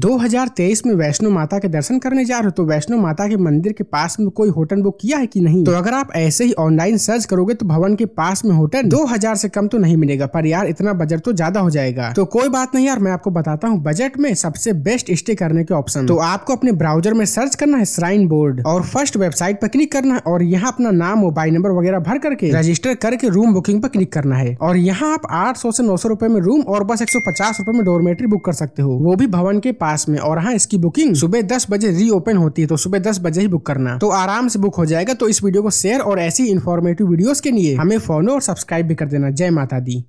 2023 में वैष्णो माता के दर्शन करने जा रहे हो तो वैष्णो माता के मंदिर के पास में कोई होटल बुक किया है कि नहीं तो अगर आप ऐसे ही ऑनलाइन सर्च करोगे तो भवन के पास में होटल 2000 से कम तो नहीं मिलेगा पर यार इतना बजट तो ज्यादा हो जाएगा तो कोई बात नहीं यार मैं आपको बताता हूँ बजट में सबसे बेस्ट स्टे करने के ऑप्शन तो आपको अपने ब्राउजर में सर्च करना है श्राइन बोर्ड और फर्स्ट वेबसाइट पर क्लिक करना है और यहाँ अपना नाम मोबाइल नंबर वगैरह भर करके रजिस्टर करके रूम बुकिंग पर क्लिक करना है और यहाँ आप आठ से नौ सौ में रूम और बस एक सौ में डोरमेट्री बुक कर सकते हो वो भी भवन के पास पास में और हाँ इसकी बुकिंग सुबह दस बजे रीओपन होती है तो सुबह दस बजे ही बुक करना तो आराम से बुक हो जाएगा तो इस वीडियो को शेयर और ऐसी इन्फॉर्मेटिव वीडियोस के लिए हमें फॉलो और सब्सक्राइब भी कर देना जय माता दी